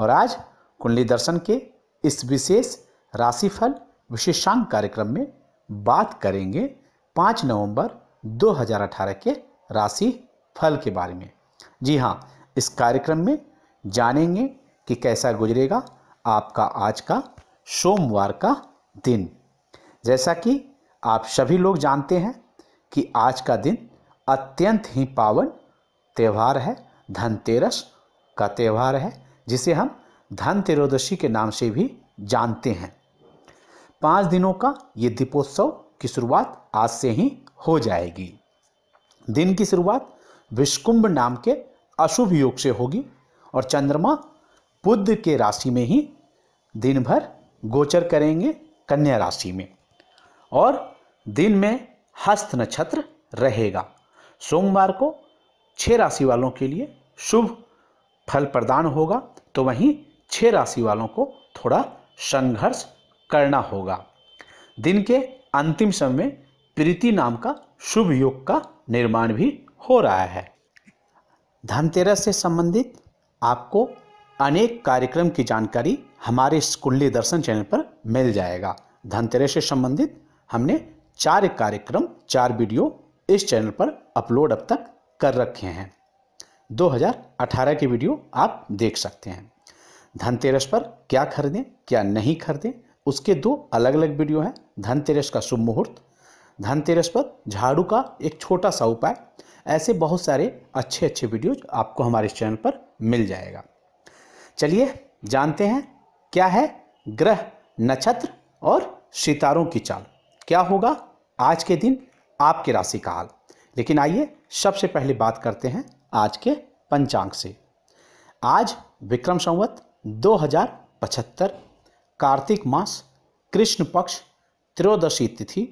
और आज कुंडली दर्शन के इस विशेष राशिफल विशेषांक कार्यक्रम में बात करेंगे पाँच नवंबर 2018 के राशि फल के बारे में जी हाँ इस कार्यक्रम में जानेंगे कि कैसा गुजरेगा आपका आज का सोमवार का दिन जैसा कि आप सभी लोग जानते हैं कि आज का दिन अत्यंत ही पावन त्यौहार है धनतेरस का त्यौहार है जिसे हम धन त्रयोदशी के नाम से भी जानते हैं पाँच दिनों का ये दीपोत्सव की शुरुआत आज से ही हो जाएगी दिन की शुरुआत विष्कुंभ नाम के अशुभ योग से होगी और चंद्रमा बुद्ध के राशि में ही दिन भर गोचर करेंगे कन्या राशि में और दिन में हस्त नक्षत्र रहेगा सोमवार को छह राशि वालों के लिए शुभ फल प्रदान होगा तो वहीं छह राशि वालों को थोड़ा संघर्ष करना होगा दिन के अंतिम समय में प्रीति नाम का शुभ योग का निर्माण भी हो रहा है धनतेरस से संबंधित आपको अनेक कार्यक्रम की जानकारी हमारे स्कूली दर्शन चैनल पर मिल जाएगा धनतेरस से संबंधित हमने चार कार्यक्रम चार वीडियो इस चैनल पर अपलोड अब तक कर रखे हैं 2018 की वीडियो आप देख सकते हैं धनतेरस पर क्या खरीदें क्या नहीं खरीदें उसके दो अलग अलग वीडियो हैं धनतेरस का शुभ मुहूर्त धनतेरस पर झाड़ू का एक छोटा सा उपाय ऐसे बहुत सारे अच्छे अच्छे वीडियोज आपको हमारे चैनल पर मिल जाएगा चलिए जानते हैं क्या है ग्रह नक्षत्र और सितारों की चाल क्या होगा आज के दिन आपके राशि का हाल लेकिन आइए सबसे पहले बात करते हैं आज के पंचांग से आज विक्रम संवत 2075 कार्तिक मास कृष्ण पक्ष त्रयोदशी तिथि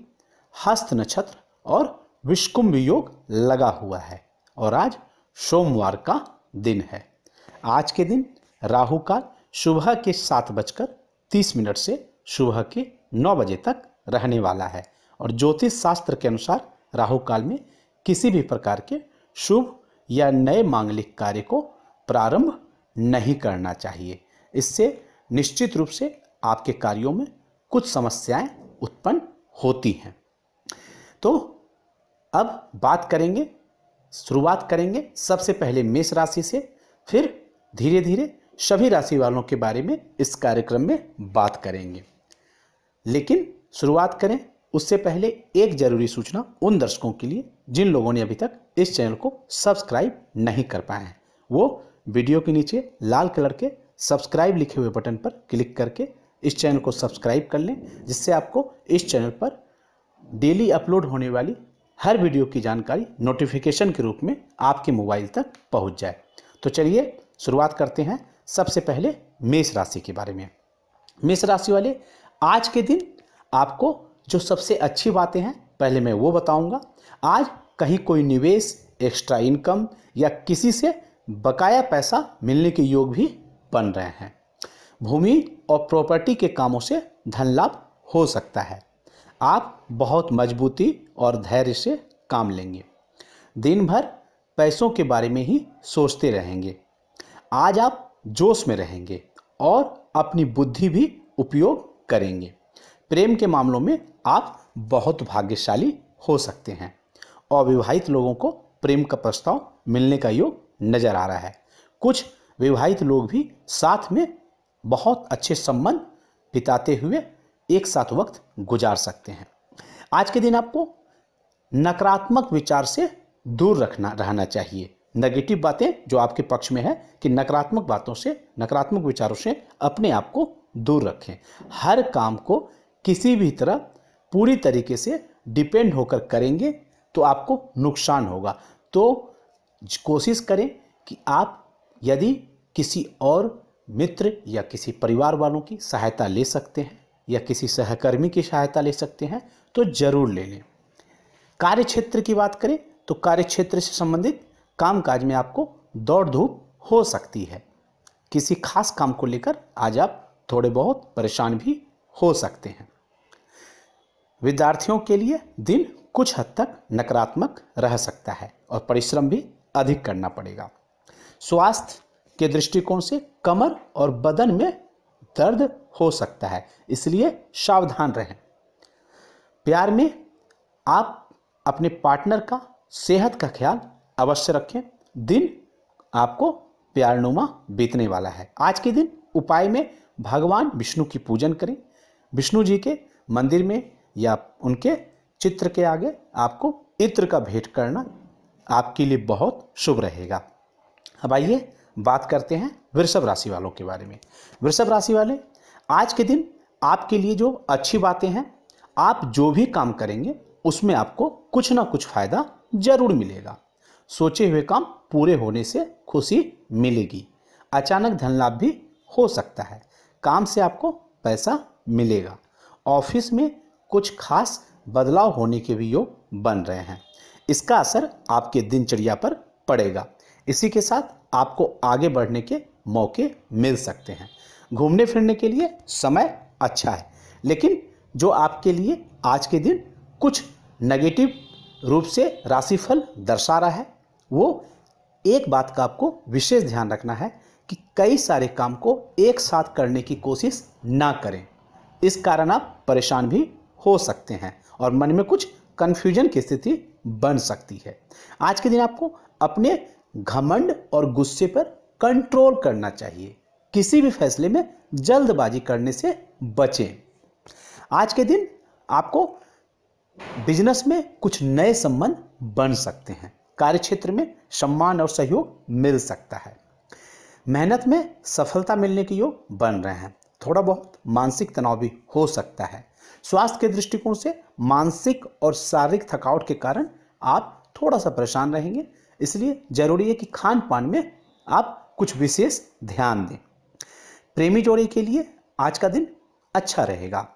हस्त नक्षत्र और विष्कुंभ योग लगा हुआ है और आज सोमवार का दिन है आज के दिन राहु काल सुबह के सात बजकर तीस मिनट से सुबह के नौ बजे तक रहने वाला है और ज्योतिष शास्त्र के अनुसार राहु काल में किसी भी प्रकार के शुभ या नए मांगलिक कार्य को प्रारंभ नहीं करना चाहिए इससे निश्चित रूप से आपके कार्यों में कुछ समस्याएं उत्पन्न होती हैं तो अब बात करेंगे शुरुआत करेंगे सबसे पहले मेष राशि से फिर धीरे धीरे सभी राशि वालों के बारे में इस कार्यक्रम में बात करेंगे लेकिन शुरुआत करें उससे पहले एक जरूरी सूचना उन दर्शकों के लिए जिन लोगों ने अभी तक इस चैनल को सब्सक्राइब नहीं कर पाए हैं वो वीडियो के नीचे लाल कलर के सब्सक्राइब लिखे हुए बटन पर क्लिक करके इस चैनल को सब्सक्राइब कर लें जिससे आपको इस चैनल पर डेली अपलोड होने वाली हर वीडियो की जानकारी नोटिफिकेशन के रूप में आपके मोबाइल तक पहुंच जाए तो चलिए शुरुआत करते हैं सबसे पहले मेष राशि के बारे में मेष राशि वाले आज के दिन आपको जो सबसे अच्छी बातें हैं पहले मैं वो बताऊंगा आज कहीं कोई निवेश एक्स्ट्रा इनकम या किसी से बकाया पैसा मिलने के योग भी बन रहे हैं भूमि और प्रॉपर्टी के कामों से धन लाभ हो सकता है आप बहुत मजबूती और धैर्य से काम लेंगे दिन भर पैसों के बारे में ही सोचते रहेंगे आज आप जोश में रहेंगे और अपनी बुद्धि भी उपयोग करेंगे प्रेम के मामलों में आप बहुत भाग्यशाली हो सकते हैं अविवाहित लोगों को प्रेम का प्रस्ताव मिलने का योग नजर आ रहा है कुछ विवाहित लोग भी साथ में बहुत अच्छे संबंध बिताते हुए एक साथ वक्त गुजार सकते हैं आज के दिन आपको नकारात्मक विचार से दूर रखना रहना चाहिए नेगेटिव बातें जो आपके पक्ष में है कि नकारात्मक बातों से नकारात्मक विचारों से अपने आप को दूर रखें हर काम को किसी भी तरह पूरी तरीके से डिपेंड होकर करेंगे तो आपको नुकसान होगा तो कोशिश करें कि आप यदि किसी और मित्र या किसी परिवार वालों की सहायता ले सकते हैं या किसी सहकर्मी की सहायता ले सकते हैं तो ज़रूर ले लें कार्य क्षेत्र की बात करें तो कार्य क्षेत्र से संबंधित कामकाज में आपको दौड़ धूप हो सकती है किसी खास काम को लेकर आज आप थोड़े बहुत परेशान भी हो सकते हैं विद्यार्थियों के लिए दिन कुछ हद तक नकारात्मक रह सकता है और परिश्रम भी अधिक करना पड़ेगा स्वास्थ्य के दृष्टिकोण से कमर और बदन में दर्द हो सकता है इसलिए सावधान रहें प्यार में आप अपने पार्टनर का सेहत का ख्याल अवश्य रखें दिन आपको प्यारनुमा बीतने वाला है आज के दिन उपाय में भगवान विष्णु की पूजन करें विष्णु जी के मंदिर में या उनके चित्र के आगे आपको इत्र का भेंट करना आपके लिए बहुत शुभ रहेगा अब आइए बात करते हैं वृषभ राशि वालों के बारे में वृषभ राशि वाले आज के दिन आपके लिए जो अच्छी बातें हैं आप जो भी काम करेंगे उसमें आपको कुछ ना कुछ फायदा जरूर मिलेगा सोचे हुए काम पूरे होने से खुशी मिलेगी अचानक धन लाभ भी हो सकता है काम से आपको पैसा मिलेगा ऑफिस में कुछ खास बदलाव होने के भी योग बन रहे हैं इसका असर आपके दिनचर्या पर पड़ेगा इसी के साथ आपको आगे बढ़ने के मौके मिल सकते हैं घूमने फिरने के लिए समय अच्छा है लेकिन जो आपके लिए आज के दिन कुछ नेगेटिव रूप से राशिफल दर्शा रहा है वो एक बात का आपको विशेष ध्यान रखना है कि कई सारे काम को एक साथ करने की कोशिश ना करें इस कारण आप परेशान भी हो सकते हैं और मन में कुछ कन्फ्यूजन की स्थिति बन सकती है आज के दिन आपको अपने घमंड और गुस्से पर कंट्रोल करना चाहिए किसी भी फैसले में जल्दबाजी करने से बचें आज के दिन आपको बिजनेस में कुछ नए संबंध बन सकते हैं कार्य क्षेत्र में सम्मान और सहयोग मिल सकता है मेहनत में सफलता मिलने के योग बन रहे हैं थोड़ा बहुत मानसिक तनाव भी हो सकता है स्वास्थ्य के दृष्टिकोण से मानसिक और शारीरिक थकावट के कारण आप थोड़ा सा परेशान रहेंगे इसलिए जरूरी है कि खान पान में आप कुछ विशेष ध्यान दें प्रेमी जोड़े के लिए आज का दिन अच्छा रहेगा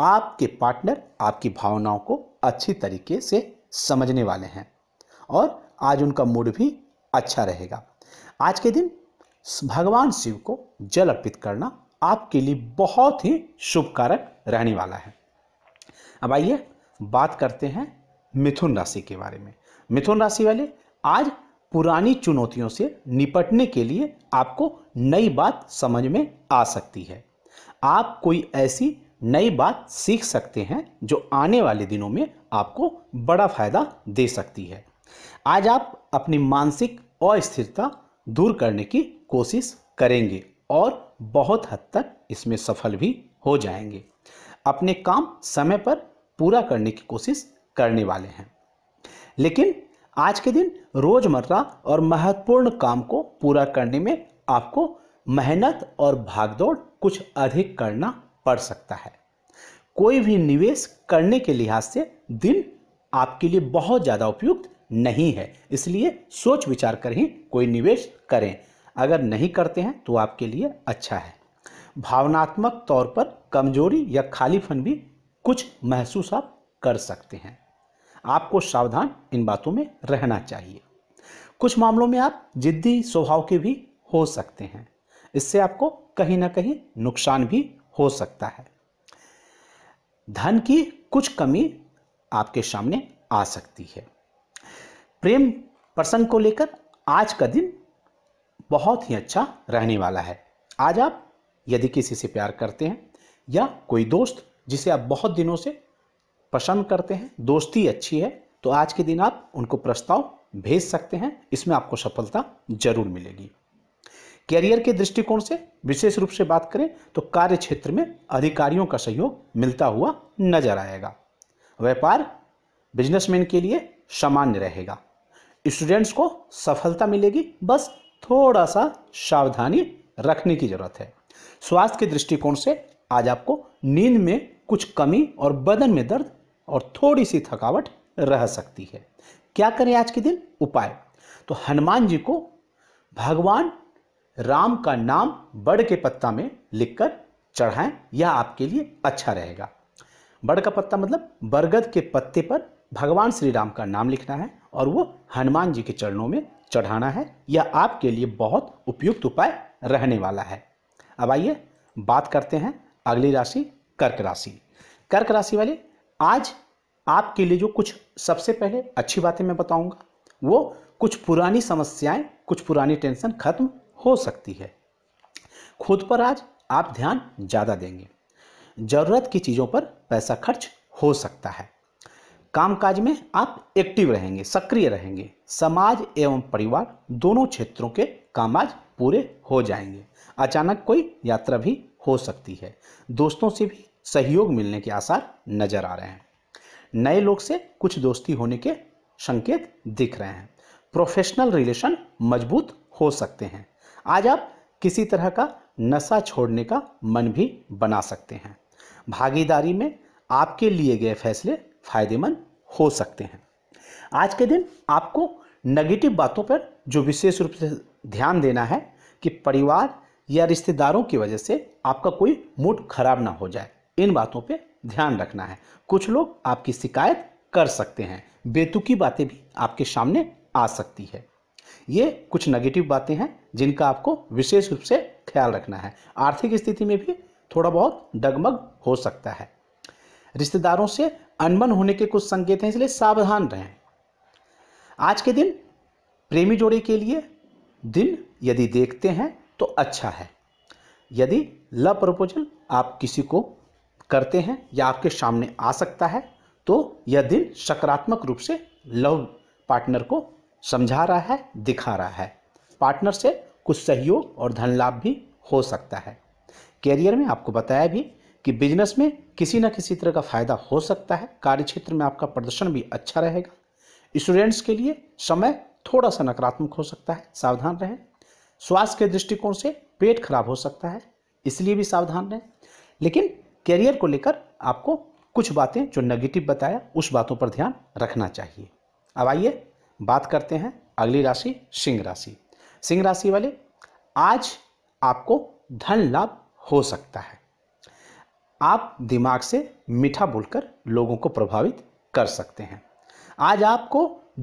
आपके पार्टनर आपकी भावनाओं को अच्छी तरीके से समझने वाले हैं और आज उनका मूड भी अच्छा रहेगा आज के दिन भगवान शिव को जल अर्पित करना आपके लिए बहुत ही शुभकारक रहने वाला है अब आइए बात करते हैं मिथुन राशि के बारे में मिथुन राशि वाले आज पुरानी चुनौतियों से निपटने के लिए आपको नई बात समझ में आ सकती है आप कोई ऐसी नई बात सीख सकते हैं जो आने वाले दिनों में आपको बड़ा फायदा दे सकती है आज आप अपनी मानसिक अस्थिरता दूर करने की कोशिश करेंगे और बहुत हद तक इसमें सफल भी हो जाएंगे अपने काम समय पर पूरा करने की कोशिश करने वाले हैं लेकिन आज के दिन रोजमर्रा और महत्वपूर्ण काम को पूरा करने में आपको मेहनत और भागदौड़ कुछ अधिक करना पड़ सकता है कोई भी निवेश करने के लिहाज से दिन आपके लिए बहुत ज़्यादा उपयुक्त नहीं है इसलिए सोच विचार कर ही कोई निवेश करें अगर नहीं करते हैं तो आपके लिए अच्छा है भावनात्मक तौर पर कमजोरी या खालीपन भी कुछ महसूस आप कर सकते हैं आपको सावधान इन बातों में रहना चाहिए कुछ मामलों में आप जिद्दी स्वभाव के भी हो सकते हैं इससे आपको कहीं ना कहीं नुकसान भी हो सकता है धन की कुछ कमी आपके सामने आ सकती है प्रेम प्रसंग को लेकर आज का दिन बहुत ही अच्छा रहने वाला है आज आप यदि किसी से प्यार करते हैं या कोई दोस्त जिसे आप बहुत दिनों से पसंद करते हैं दोस्ती अच्छी है तो आज के दिन आप उनको प्रस्ताव भेज सकते हैं इसमें आपको सफलता जरूर मिलेगी कैरियर के दृष्टिकोण से विशेष रूप से बात करें तो कार्य क्षेत्र में अधिकारियों का सहयोग मिलता हुआ नजर आएगा व्यापार बिजनेसमैन के लिए सामान्य रहेगा स्टूडेंट्स को सफलता मिलेगी बस थोड़ा सा सावधानी रखने की ज़रूरत है स्वास्थ्य के दृष्टिकोण से आज आपको नींद में कुछ कमी और बदन में दर्द और थोड़ी सी थकावट रह सकती है क्या करें आज के दिन उपाय तो हनुमान जी को भगवान राम का नाम बड़ के पत्ता में लिखकर चढ़ाएं यह आपके लिए अच्छा रहेगा बड़ का पत्ता मतलब बरगद के पत्ते पर भगवान श्री राम का नाम लिखना है और वो हनुमान जी के चरणों में चढ़ाना है यह आपके लिए बहुत उपयुक्त उपाय रहने वाला है अब आइए बात करते हैं अगली राशि कर्क राशि कर्क राशि वाले आज आपके लिए जो कुछ सबसे पहले अच्छी बातें मैं बताऊंगा वो कुछ पुरानी समस्याएं कुछ पुरानी टेंशन खत्म हो सकती है खुद पर आज आप ध्यान ज़्यादा देंगे ज़रूरत की चीज़ों पर पैसा खर्च हो सकता है कामकाज में आप एक्टिव रहेंगे सक्रिय रहेंगे समाज एवं परिवार दोनों क्षेत्रों के कामकाज पूरे हो जाएंगे अचानक कोई यात्रा भी हो सकती है दोस्तों से भी सहयोग मिलने के आसार नजर आ रहे हैं नए लोग से कुछ दोस्ती होने के संकेत दिख रहे हैं प्रोफेशनल रिलेशन मजबूत हो सकते हैं आज आप किसी तरह का नशा छोड़ने का मन भी बना सकते हैं भागीदारी में आपके लिए गए फैसले फायदेमंद हो सकते हैं आज के दिन आपको नेगेटिव बातों पर जो विशेष रूप से ध्यान देना है कि परिवार या रिश्तेदारों की वजह से आपका कोई मूड खराब ना हो जाए इन बातों पे ध्यान रखना है कुछ लोग आपकी शिकायत कर सकते हैं बेतुकी बातें भी आपके सामने आ सकती है ये कुछ नेगेटिव बातें हैं जिनका आपको विशेष रूप से ख्याल रखना है आर्थिक स्थिति में भी थोड़ा बहुत डगमग हो सकता है रिश्तेदारों से अनबन होने के कुछ संकेत हैं इसलिए सावधान रहें आज के दिन प्रेमी जोड़े के लिए दिन यदि देखते हैं तो अच्छा है यदि लव प्रपोजल आप किसी को करते हैं या आपके सामने आ सकता है तो यह दिन सकारात्मक रूप से लव पार्टनर को समझा रहा है दिखा रहा है पार्टनर से कुछ सहयोग और धन लाभ भी हो सकता है कैरियर में आपको बताया भी कि बिजनेस में किसी न किसी तरह का फ़ायदा हो सकता है कार्य क्षेत्र में आपका प्रदर्शन भी अच्छा रहेगा स्टूडेंट्स के लिए समय थोड़ा सा नकारात्मक हो सकता है सावधान रहें स्वास्थ्य के दृष्टिकोण से पेट खराब हो सकता है इसलिए भी सावधान रहें लेकिन कैरियर को लेकर आपको कुछ बातें जो नेगेटिव बताया उस बातों पर ध्यान रखना चाहिए अब आइए बात करते हैं अगली राशि सिंह राशि सिंह राशि वाले आज आपको धन लाभ हो सकता है आप दिमाग से मीठा बोलकर लोगों को प्रभावित कर सकते हैं आज आपको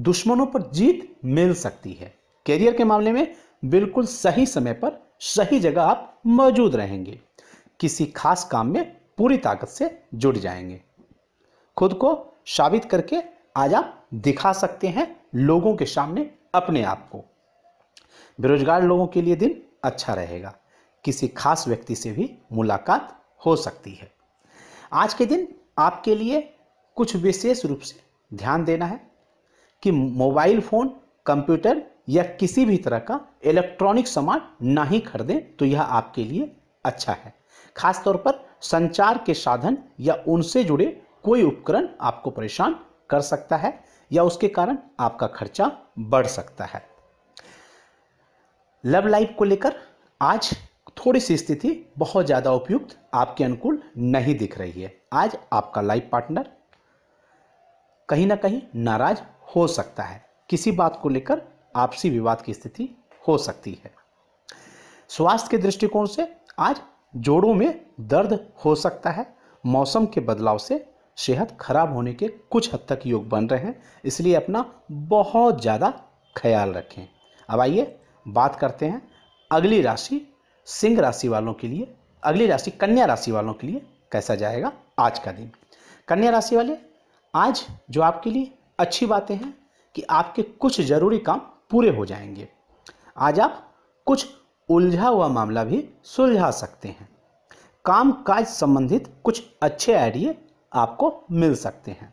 दुश्मनों पर जीत मिल सकती है करियर के मामले में बिल्कुल सही समय पर सही जगह आप मौजूद रहेंगे किसी खास काम में पूरी ताकत से जुड़ जाएंगे खुद को साबित करके आज आप दिखा सकते हैं लोगों के सामने अपने आप को बेरोजगार लोगों के लिए दिन अच्छा रहेगा किसी खास व्यक्ति से भी मुलाकात हो सकती है आज के दिन आपके लिए कुछ विशेष रूप से ध्यान देना है कि मोबाइल फ़ोन कंप्यूटर या किसी भी तरह का इलेक्ट्रॉनिक सामान ना ही खरीदें तो यह आपके लिए अच्छा है खासतौर पर संचार के साधन या उनसे जुड़े कोई उपकरण आपको परेशान कर सकता है या उसके कारण आपका खर्चा बढ़ सकता है लव लाइफ को लेकर आज थोड़ी सी स्थिति बहुत ज़्यादा उपयुक्त आपके अनुकूल नहीं दिख रही है आज आपका लाइफ पार्टनर कहीं ना कहीं नाराज हो सकता है किसी बात को लेकर आपसी विवाद की स्थिति हो सकती है स्वास्थ्य के दृष्टिकोण से आज जोड़ों में दर्द हो सकता है मौसम के बदलाव से सेहत खराब होने के कुछ हद तक योग बन रहे हैं इसलिए अपना बहुत ज़्यादा ख्याल रखें अब आइए बात करते हैं अगली राशि सिंह राशि वालों के लिए अगली राशि कन्या राशि वालों के लिए कैसा जाएगा आज का दिन कन्या राशि वाले आज जो आपके लिए अच्छी बातें हैं कि आपके कुछ ज़रूरी काम पूरे हो जाएंगे आज आप कुछ उलझा हुआ मामला भी सुलझा सकते हैं काम काज संबंधित कुछ अच्छे आइडिए आपको मिल सकते हैं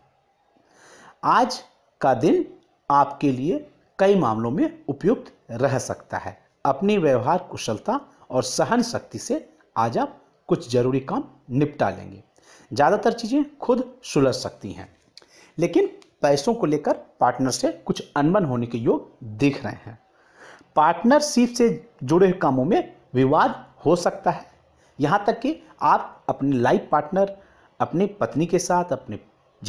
आज का दिन आपके लिए कई मामलों में उपयुक्त रह सकता है अपनी व्यवहार कुशलता और सहन शक्ति से आज आप कुछ ज़रूरी काम निपटा लेंगे ज़्यादातर चीज़ें खुद सुलझ सकती हैं लेकिन पैसों को लेकर पार्टनर से कुछ अनबन होने के योग दिख रहे हैं पार्टनरशिप से जुड़े कामों में विवाद हो सकता है यहाँ तक कि आप अपने लाइफ पार्टनर अपनी पत्नी के साथ अपने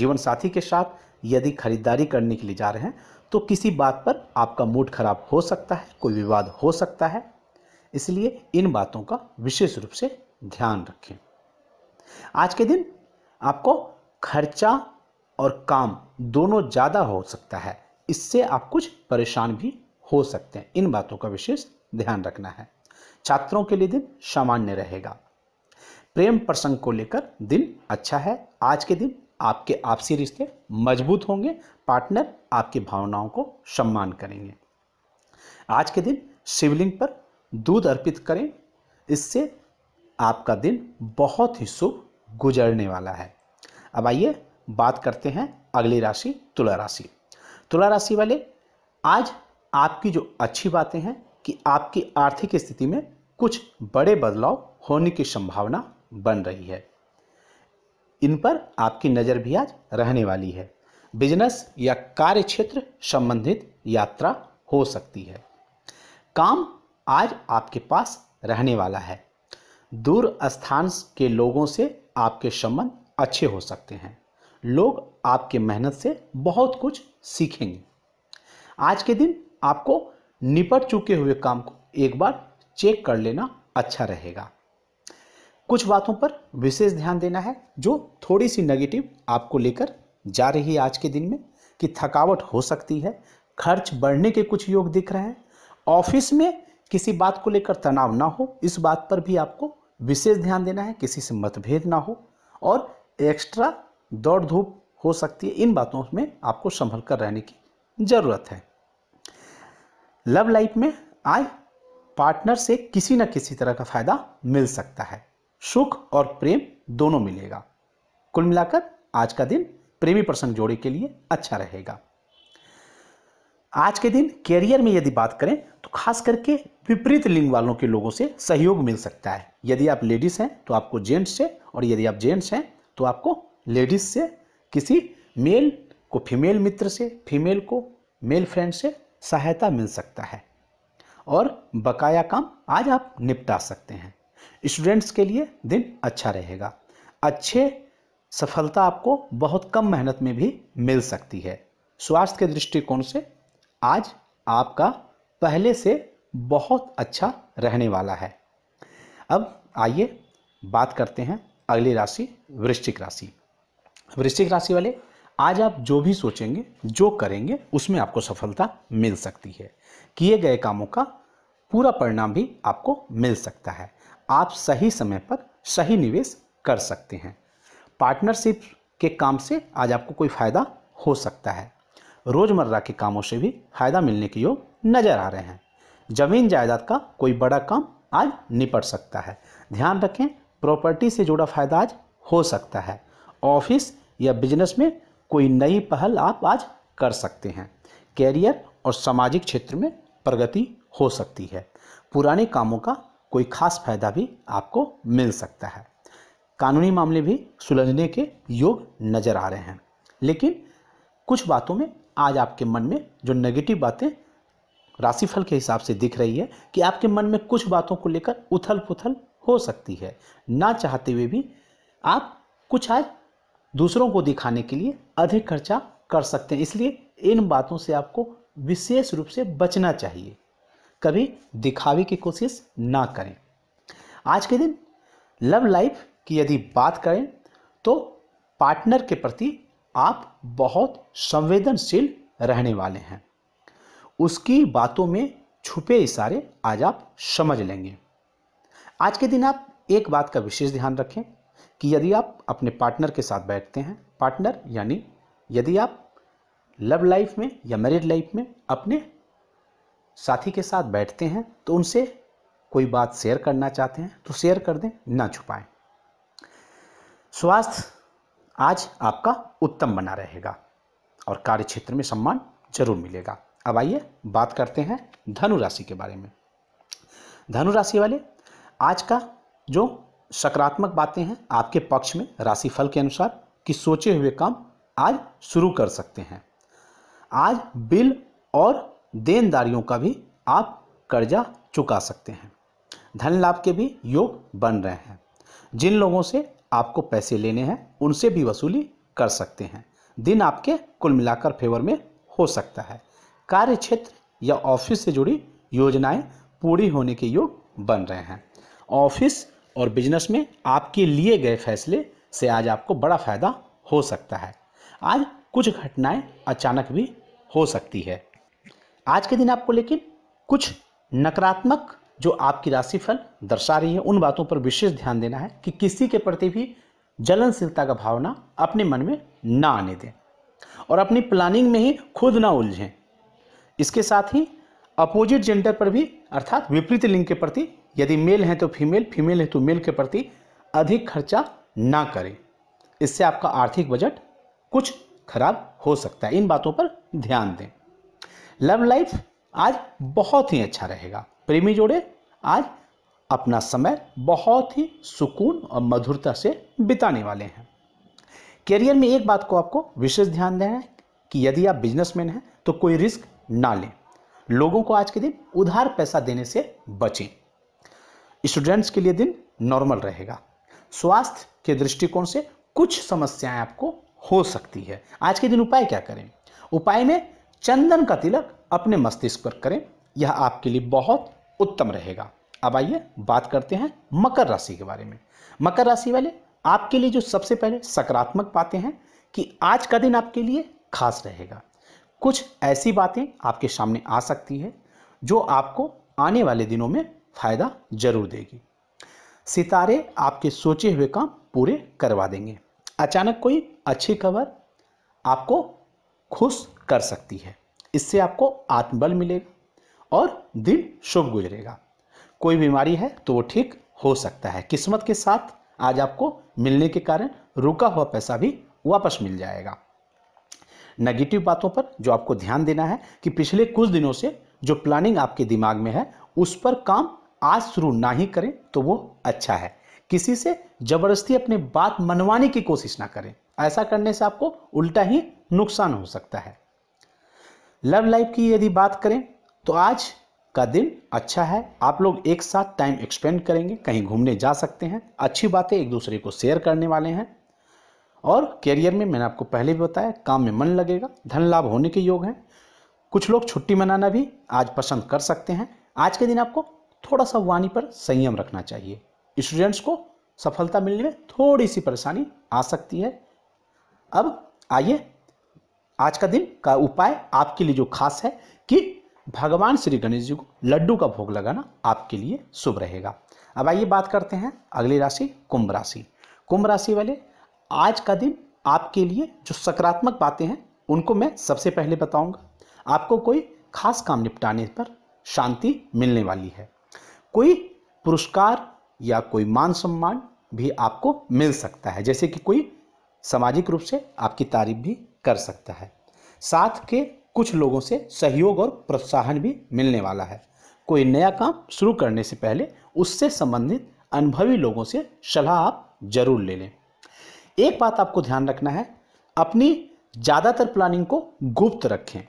जीवन साथी के साथ यदि खरीदारी करने के लिए जा रहे हैं तो किसी बात पर आपका मूड खराब हो सकता है कोई विवाद हो सकता है इसलिए इन बातों का विशेष रूप से ध्यान रखें आज के दिन आपको खर्चा और काम दोनों ज़्यादा हो सकता है इससे आप कुछ परेशान भी हो सकते हैं इन बातों का विशेष ध्यान रखना है छात्रों के लिए दिन सामान्य रहेगा प्रेम प्रसंग को लेकर दिन अच्छा है आज के दिन आपके आपसी रिश्ते मजबूत होंगे पार्टनर आपकी भावनाओं को सम्मान करेंगे आज के दिन शिवलिंग पर दूध अर्पित करें इससे आपका दिन बहुत ही शुभ गुजरने वाला है अब आइए बात करते हैं अगली राशि तुला राशि तुला राशि वाले आज आपकी जो अच्छी बातें हैं कि आपकी आर्थिक स्थिति में कुछ बड़े बदलाव होने की संभावना बन रही है इन पर आपकी नज़र भी आज रहने वाली है बिजनेस या कार्य क्षेत्र संबंधित यात्रा हो सकती है काम आज आपके पास रहने वाला है दूर स्थान के लोगों से आपके संबंध अच्छे हो सकते हैं लोग आपके मेहनत से बहुत कुछ सीखेंगे आज के दिन आपको निपट चुके हुए काम को एक बार चेक कर लेना अच्छा रहेगा कुछ बातों पर विशेष ध्यान देना है जो थोड़ी सी नेगेटिव आपको लेकर जा रही है आज के दिन में कि थकावट हो सकती है खर्च बढ़ने के कुछ योग दिख रहे हैं ऑफिस में किसी बात को लेकर तनाव ना हो इस बात पर भी आपको विशेष ध्यान देना है किसी से मतभेद ना हो और एक्स्ट्रा दौड़ धूप हो सकती है इन बातों में आपको संभल कर रहने की ज़रूरत है लव लाइफ में आए पार्टनर से किसी न किसी तरह का फायदा मिल सकता है सुख और प्रेम दोनों मिलेगा कुल मिलाकर आज का दिन प्रेमी प्रसंग जोड़े के लिए अच्छा रहेगा आज के दिन कैरियर में यदि बात करें खास करके विपरीत लिंग वालों के लोगों से सहयोग मिल सकता है यदि आप लेडीज़ हैं तो आपको जेंट्स से और यदि आप जेंट्स हैं तो आपको लेडीज़ से किसी मेल को फीमेल मित्र से फीमेल को मेल फ्रेंड से सहायता मिल सकता है और बकाया काम आज आप निपटा सकते हैं स्टूडेंट्स के लिए दिन अच्छा रहेगा अच्छे सफलता आपको बहुत कम मेहनत में भी मिल सकती है स्वास्थ्य के दृष्टिकोण से आज आपका पहले से बहुत अच्छा रहने वाला है अब आइए बात करते हैं अगली राशि वृश्चिक राशि वृश्चिक राशि वाले आज आप जो भी सोचेंगे जो करेंगे उसमें आपको सफलता मिल सकती है किए गए कामों का पूरा परिणाम भी आपको मिल सकता है आप सही समय पर सही निवेश कर सकते हैं पार्टनरशिप के काम से आज आपको कोई फ़ायदा हो सकता है रोज़मर्रा के कामों से भी फ़ायदा मिलने के योग नजर आ रहे हैं जमीन जायदाद का कोई बड़ा काम आज निपट सकता है ध्यान रखें प्रॉपर्टी से जुड़ा फायदा आज हो सकता है ऑफिस या बिजनेस में कोई नई पहल आप आज कर सकते हैं कैरियर और सामाजिक क्षेत्र में प्रगति हो सकती है पुराने कामों का कोई खास फायदा भी आपको मिल सकता है कानूनी मामले भी सुलझने के योग नज़र आ रहे हैं लेकिन कुछ बातों में आज आपके मन में जो नेगेटिव बातें राशिफल के हिसाब से दिख रही है कि आपके मन में कुछ बातों को लेकर उथल पुथल हो सकती है ना चाहते हुए भी आप कुछ आज दूसरों को दिखाने के लिए अधिक खर्चा कर सकते हैं इसलिए इन बातों से आपको विशेष रूप से बचना चाहिए कभी दिखावे की कोशिश ना करें आज के दिन लव लाइफ की यदि बात करें तो पार्टनर के प्रति आप बहुत संवेदनशील रहने वाले हैं उसकी बातों में छुपे इशारे आज आप समझ लेंगे आज के दिन आप एक बात का विशेष ध्यान रखें कि यदि आप अपने पार्टनर के साथ बैठते हैं पार्टनर यानी यदि आप लव लाइफ में या मैरिड लाइफ में अपने साथी के साथ बैठते हैं तो उनसे कोई बात शेयर करना चाहते हैं तो शेयर कर दें ना छुपाएं स्वास्थ्य आज आपका उत्तम बना रहेगा और कार्य क्षेत्र में सम्मान जरूर मिलेगा अब आइए बात करते हैं धनु राशि के बारे में धनु राशि वाले आज का जो सकारात्मक बातें हैं आपके पक्ष में राशिफल के अनुसार कि सोचे हुए काम आज शुरू कर सकते हैं आज बिल और देनदारियों का भी आप कर्जा चुका सकते हैं धन लाभ के भी योग बन रहे हैं जिन लोगों से आपको पैसे लेने हैं उनसे भी वसूली कर सकते हैं दिन आपके कुल मिलाकर फेवर में हो सकता है कार्य क्षेत्र या ऑफिस से जुड़ी योजनाएं पूरी होने के योग बन रहे हैं ऑफिस और बिजनेस में आपके लिए गए फैसले से आज आपको बड़ा फायदा हो सकता है आज कुछ घटनाएं अचानक भी हो सकती है आज के दिन आपको लेकिन कुछ नकारात्मक जो आपकी राशिफल दर्शा रही है उन बातों पर विशेष ध्यान देना है कि किसी के प्रति भी जलनशीलता का भावना अपने मन में ना आने दें और अपनी प्लानिंग में ही खुद ना उलझें इसके साथ ही अपोजिट जेंडर पर भी अर्थात विपरीत लिंग के प्रति यदि मेल हैं तो फीमेल फीमेल है तो मेल के प्रति अधिक खर्चा ना करें इससे आपका आर्थिक बजट कुछ खराब हो सकता है इन बातों पर ध्यान दें लव लाइफ आज बहुत ही अच्छा रहेगा प्रेमी जोड़े आज अपना समय बहुत ही सुकून और मधुरता से बिताने वाले हैं करियर में एक बात को आपको विशेष ध्यान देना है कि यदि आप बिजनेसमैन हैं तो कोई रिस्क ना लें लोगों को आज के दिन उधार पैसा देने से बचें स्टूडेंट्स के लिए दिन नॉर्मल रहेगा स्वास्थ्य के दृष्टिकोण से कुछ समस्याएं आपको हो सकती है आज के दिन उपाय क्या करें उपाय में चंदन का तिलक अपने मस्तिष्क पर करें यह आपके लिए बहुत उत्तम रहेगा अब आइए बात करते हैं मकर राशि के बारे में मकर राशि वाले आपके लिए जो सबसे पहले सकारात्मक बातें हैं कि आज का दिन आपके लिए खास रहेगा कुछ ऐसी बातें आपके सामने आ सकती है जो आपको आने वाले दिनों में फ़ायदा जरूर देगी सितारे आपके सोचे हुए काम पूरे करवा देंगे अचानक कोई अच्छी खबर आपको खुश कर सकती है इससे आपको आत्मबल मिलेगा और दिन शुभ गुजरेगा कोई बीमारी है तो वो ठीक हो सकता है किस्मत के साथ आज आपको मिलने के कारण रुका हुआ पैसा भी वापस मिल जाएगा नेगेटिव बातों पर जो आपको ध्यान देना है कि पिछले कुछ दिनों से जो प्लानिंग आपके दिमाग में है उस पर काम आज शुरू ना ही करें तो वो अच्छा है किसी से जबरदस्ती अपनी बात मनवाने की कोशिश ना करें ऐसा करने से आपको उल्टा ही नुकसान हो सकता है लव लाइफ की यदि बात करें तो आज का दिन अच्छा है आप लोग एक साथ टाइम एक्सपेंड करेंगे कहीं घूमने जा सकते हैं अच्छी बातें एक दूसरे को शेयर करने वाले हैं और करियर में मैंने आपको पहले भी बताया काम में मन लगेगा धन लाभ होने के योग हैं कुछ लोग छुट्टी मनाना भी आज पसंद कर सकते हैं आज के दिन आपको थोड़ा सा वाणी पर संयम रखना चाहिए स्टूडेंट्स को सफलता मिलने में थोड़ी सी परेशानी आ सकती है अब आइए आज का दिन का उपाय आपके लिए जो खास है कि भगवान श्री गणेश जी को लड्डू का भोग लगाना आपके लिए शुभ रहेगा अब आइए बात करते हैं अगली राशि कुंभ राशि कुंभ राशि वाले आज का दिन आपके लिए जो सकारात्मक बातें हैं उनको मैं सबसे पहले बताऊंगा आपको कोई खास काम निपटाने पर शांति मिलने वाली है कोई पुरस्कार या कोई मान सम्मान भी आपको मिल सकता है जैसे कि कोई सामाजिक रूप से आपकी तारीफ भी कर सकता है साथ के कुछ लोगों से सहयोग और प्रोत्साहन भी मिलने वाला है कोई नया काम शुरू करने से पहले उससे संबंधित अनुभवी लोगों से सलाह आप जरूर ले लें एक बात आपको ध्यान रखना है अपनी ज़्यादातर प्लानिंग को गुप्त रखें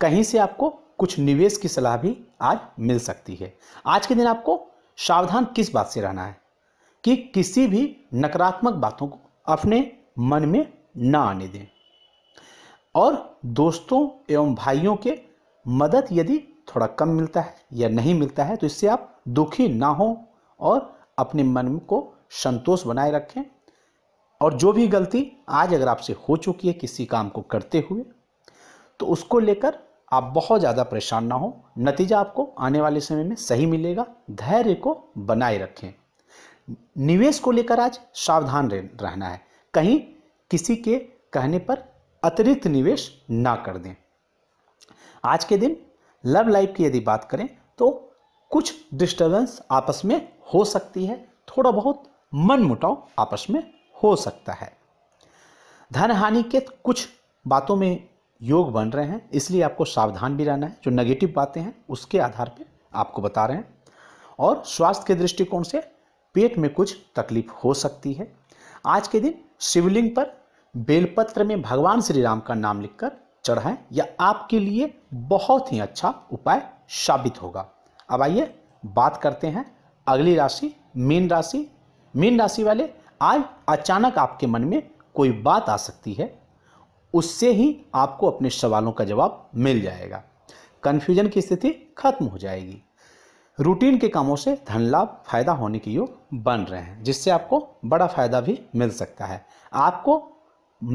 कहीं से आपको कुछ निवेश की सलाह भी आज मिल सकती है आज के दिन आपको सावधान किस बात से रहना है कि किसी भी नकारात्मक बातों को अपने मन में ना आने दें और दोस्तों एवं भाइयों के मदद यदि थोड़ा कम मिलता है या नहीं मिलता है तो इससे आप दुखी ना हो और अपने मन को संतोष बनाए रखें और जो भी गलती आज अगर आपसे हो चुकी है किसी काम को करते हुए तो उसको लेकर आप बहुत ज़्यादा परेशान ना हो नतीजा आपको आने वाले समय में सही मिलेगा धैर्य को बनाए रखें निवेश को लेकर आज सावधान रहना है कहीं किसी के कहने पर अतिरिक्त निवेश ना कर दें आज के दिन लव लाइफ की यदि बात करें तो कुछ डिस्टर्बेंस आपस में हो सकती है थोड़ा बहुत मन मुटाव आपस में हो सकता है धन हानि के कुछ बातों में योग बन रहे हैं इसलिए आपको सावधान भी रहना है जो नेगेटिव बातें हैं उसके आधार पर आपको बता रहे हैं और स्वास्थ्य के दृष्टिकोण से पेट में कुछ तकलीफ हो सकती है आज के दिन शिवलिंग पर बेलपत्र में भगवान श्री राम का नाम लिखकर चढ़ाएं यह आपके लिए बहुत ही अच्छा उपाय साबित होगा अब आइए बात करते हैं अगली राशि मीन राशि मीन राशि वाले आज अचानक आपके मन में कोई बात आ सकती है उससे ही आपको अपने सवालों का जवाब मिल जाएगा कन्फ्यूजन की स्थिति खत्म हो जाएगी रूटीन के कामों से धन लाभ फायदा होने के योग बन रहे हैं जिससे आपको बड़ा फायदा भी मिल सकता है आपको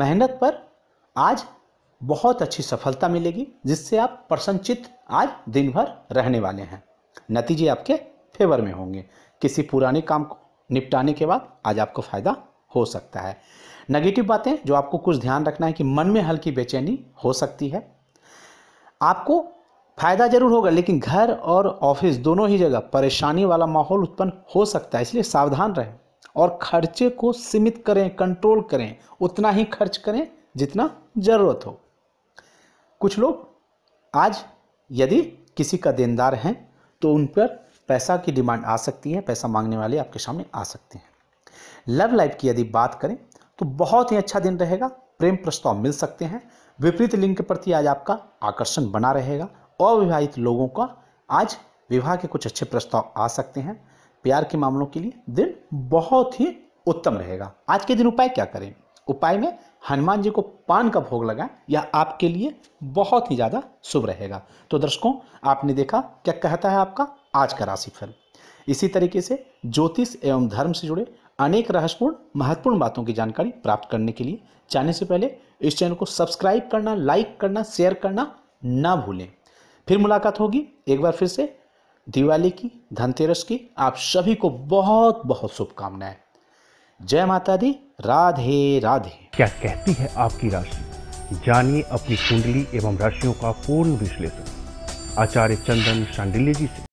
मेहनत पर आज बहुत अच्छी सफलता मिलेगी जिससे आप प्रसन्नचित आज दिन भर रहने वाले हैं नतीजे आपके फेवर में होंगे किसी पुराने काम को निपटाने के बाद आज आपको फ़ायदा हो सकता है नेगेटिव बातें जो आपको कुछ ध्यान रखना है कि मन में हल्की बेचैनी हो सकती है आपको फायदा जरूर होगा लेकिन घर और ऑफिस दोनों ही जगह परेशानी वाला माहौल उत्पन्न हो सकता है इसलिए सावधान रहें और खर्चे को सीमित करें कंट्रोल करें उतना ही खर्च करें जितना ज़रूरत हो कुछ लोग आज यदि किसी का देनदार हैं तो उन पर पैसा की डिमांड आ सकती है पैसा मांगने वाले आपके सामने आ सकते हैं लव लाइफ की यदि बात करें तो बहुत ही अच्छा दिन रहेगा प्रेम प्रस्ताव मिल सकते हैं विपरीत लिंग के प्रति आज आपका आकर्षण बना रहेगा अविवाहित लोगों का आज विवाह के कुछ अच्छे प्रस्ताव आ सकते हैं प्यार के मामलों के लिए दिन बहुत ही उत्तम रहेगा आज के दिन उपाय क्या करें उपाय में हनुमान जी को पान का भोग लगाएं यह आपके लिए बहुत ही ज़्यादा शुभ रहेगा तो दर्शकों आपने देखा क्या कहता है आपका आज का राशिफल इसी तरीके से ज्योतिष एवं धर्म से जुड़े अनेक रहस्यपूर्ण महत्वपूर्ण बातों की जानकारी प्राप्त करने के लिए जाने से पहले इस चैनल को सब्सक्राइब करना लाइक करना शेयर करना ना भूलें फिर मुलाकात होगी एक बार फिर से दिवाली की धनतेरस की आप सभी को बहुत बहुत शुभकामनाएं जय माता दी राधे राधे क्या कहती है आपकी राशि जानिए अपनी कुंडली एवं राशियों का पूर्ण विश्लेषण आचार्य चंदन शांडिल्य जी से